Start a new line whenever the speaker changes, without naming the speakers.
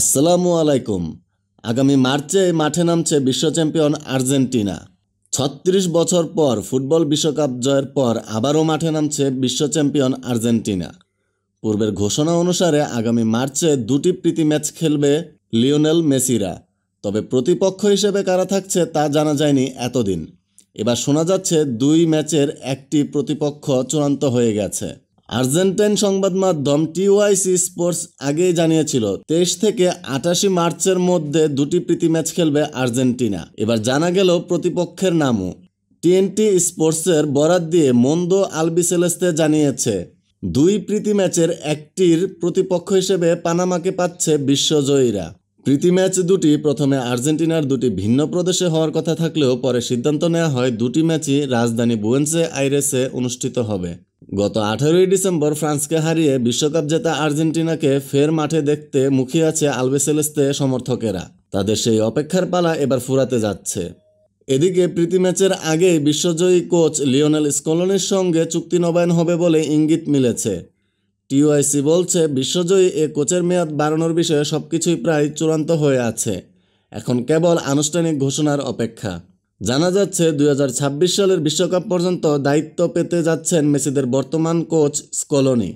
আসসালামু আলাইকুম আগামী মার্চে মাঠে নামছে বিশ্ব চ্যাম্পিয়ন আর্জেন্টিনা ছত্রিশ বছর পর ফুটবল বিশ্বকাপ জয়ের পর আবারও মাঠে নামছে বিশ্ব চ্যাম্পিয়ন আর্জেন্টিনা পূর্বের ঘোষণা অনুসারে আগামী মার্চে দুটি প্রীতি ম্যাচ খেলবে লিওনেল মেসিরা তবে প্রতিপক্ষ হিসেবে কারা থাকছে তা জানা যায়নি এতদিন এবার শোনা যাচ্ছে দুই ম্যাচের একটি প্রতিপক্ষ চূড়ান্ত হয়ে গেছে আর্জেন্টাইন সংবাদ মাধ্যম টিওয়াইসি স্পোর্টস আগেই জানিয়েছিল তেইশ থেকে আটাশি মার্চের মধ্যে দুটি প্রীতি ম্যাচ খেলবে আর্জেন্টিনা এবার জানা গেল প্রতিপক্ষের নামও টিএনটি স্পোর্টসের বরাত দিয়ে মন্দো আলবিসেলেস্তে জানিয়েছে দুই প্রীতি ম্যাচের একটির প্রতিপক্ষ হিসেবে পানামাকে পাচ্ছে বিশ্বজয়ীরা প্রীতি ম্যাচ দুটি প্রথমে আর্জেন্টিনার দুটি ভিন্ন প্রদেশে হওয়ার কথা থাকলেও পরে সিদ্ধান্ত নেওয়া হয় দুটি ম্যাচই রাজধানী বুয়েন্সে আইরেসে অনুষ্ঠিত হবে গত আঠারোই ডিসেম্বর ফ্রান্সকে হারিয়ে বিশ্বকাপ জেতা আর্জেন্টিনাকে ফের মাঠে দেখতে মুখিয়ে আছে আলবেসেলেস্তে সমর্থকেরা তাদের সেই অপেক্ষার পালা এবার ফুরাতে যাচ্ছে এদিকে প্রীতি ম্যাচের আগে বিশ্বজয়ী কোচ লিওনেল স্কলনের সঙ্গে চুক্তি নবায়ন হবে বলে ইঙ্গিত মিলেছে টিওআইসি বলছে বিশ্বজয়ী এ কোচের মেয়াদ বাড়ানোর বিষয়ে সব কিছুই প্রায় চূড়ান্ত হয়ে আছে এখন কেবল আনুষ্ঠানিক ঘোষণার অপেক্ষা জানা যাচ্ছে দুই সালের বিশ্বকাপ পর্যন্ত দায়িত্ব পেতে যাচ্ছেন মেসিদের বর্তমান কোচ স্কলোনি